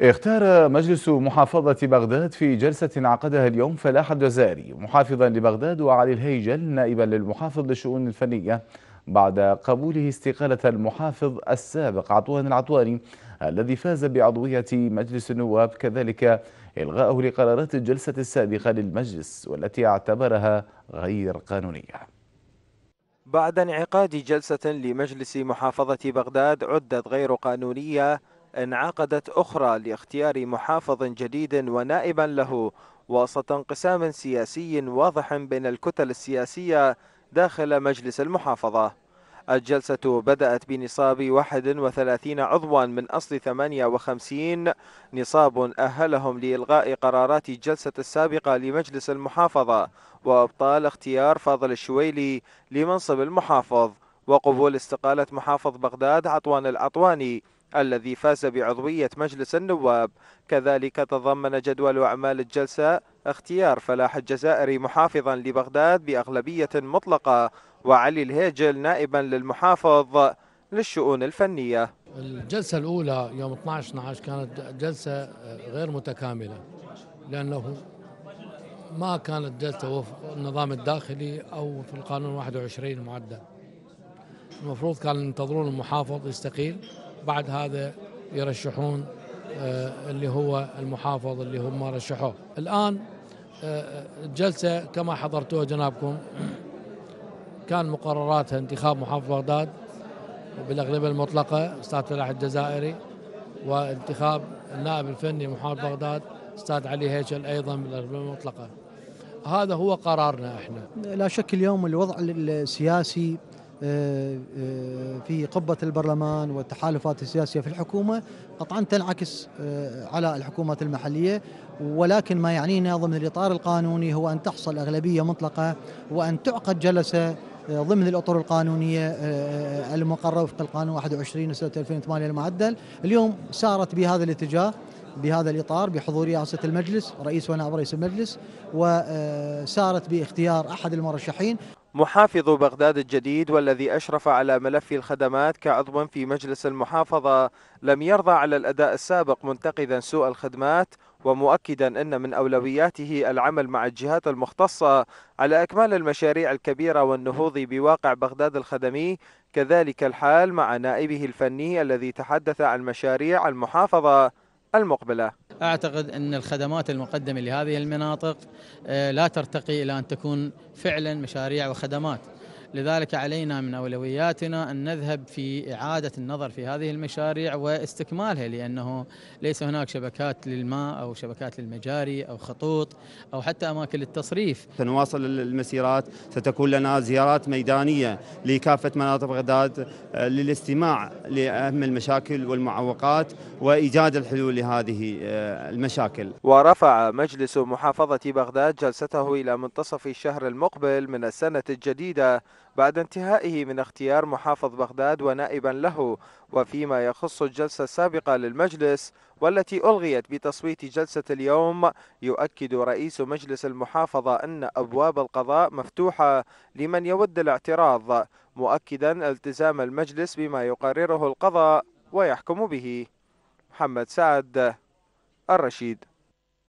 اختار مجلس محافظة بغداد في جلسة عقدها اليوم فلاح الجزائري محافظا لبغداد وعلي الهيجل نائبا للمحافظ للشؤون الفنية بعد قبوله استقالة المحافظ السابق عطوان العطواني الذي فاز بعضوية مجلس النواب كذلك إلغاءه لقرارات الجلسة السابقة للمجلس والتي اعتبرها غير قانونية بعد انعقاد جلسة لمجلس محافظة بغداد عدت غير قانونية انعقدت أخرى لاختيار محافظ جديد ونائبا له وسط انقسام سياسي واضح بين الكتل السياسية داخل مجلس المحافظة الجلسة بدأت بنصاب 31 عضوا من أصل 58 نصاب أهلهم لإلغاء قرارات الجلسة السابقة لمجلس المحافظة وإبطال اختيار فاضل الشويلي لمنصب المحافظ وقبول استقالة محافظ بغداد عطوان العطواني الذي فاز بعضوية مجلس النواب كذلك تضمن جدول أعمال الجلسة اختيار فلاح الجزائري محافظا لبغداد بأغلبية مطلقة وعلي الهيجل نائبا للمحافظ للشؤون الفنية الجلسة الأولى يوم 12-12 كانت جلسة غير متكاملة لأنه ما كانت جلسة وفق النظام الداخلي أو في القانون 21 المعدل المفروض كان ينتظرون المحافظ يستقيل بعد هذا يرشحون آه، اللي هو المحافظ اللي هم رشحوه الآن آه، الجلسة كما حضرتوها جنابكم كان مقرراتها انتخاب محافظ بغداد بالأغلبة المطلقة أستاذ فلاح الجزائري وانتخاب النائب الفني محافظ بغداد أستاذ علي هيشل أيضا بالأغلبة المطلقة هذا هو قرارنا احنا لا شك اليوم الوضع السياسي آه، آه، في قبة البرلمان والتحالفات السياسية في الحكومة قطعا تنعكس آه، على الحكومات المحلية ولكن ما يعنينا ضمن الإطار القانوني هو أن تحصل أغلبية مطلقة وأن تعقد جلسة ضمن الاطر القانونيه المقرره وفق القانون 21 سنه 2008 المعدل، اليوم سارت بهذا الاتجاه بهذا الاطار بحضور رئاسه المجلس، رئيس ونائب رئيس المجلس وسارت باختيار احد المرشحين محافظ بغداد الجديد والذي أشرف على ملف الخدمات كعضو في مجلس المحافظة لم يرضى على الأداء السابق منتقدا سوء الخدمات ومؤكدا أن من أولوياته العمل مع الجهات المختصة على إكمال المشاريع الكبيرة والنهوض بواقع بغداد الخدمي كذلك الحال مع نائبه الفني الذي تحدث عن مشاريع المحافظة المقبلة أعتقد أن الخدمات المقدمة لهذه المناطق آه، لا ترتقي إلى أن تكون فعلا مشاريع وخدمات لذلك علينا من أولوياتنا أن نذهب في إعادة النظر في هذه المشاريع واستكمالها لأنه ليس هناك شبكات للماء أو شبكات للمجاري أو خطوط أو حتى أماكن للتصريف سنواصل المسيرات ستكون لنا زيارات ميدانية لكافة مناطق بغداد آه، للاستماع لأهم المشاكل والمعوقات وإيجاد الحلول لهذه آه، المشاكل ورفع مجلس محافظة بغداد جلسته إلى منتصف الشهر المقبل من السنة الجديدة بعد انتهائه من اختيار محافظ بغداد ونائبا له وفيما يخص الجلسة السابقة للمجلس والتي ألغيت بتصويت جلسة اليوم يؤكد رئيس مجلس المحافظة أن أبواب القضاء مفتوحة لمن يود الاعتراض مؤكدا التزام المجلس بما يقرره القضاء ويحكم به محمد سعد الرشيد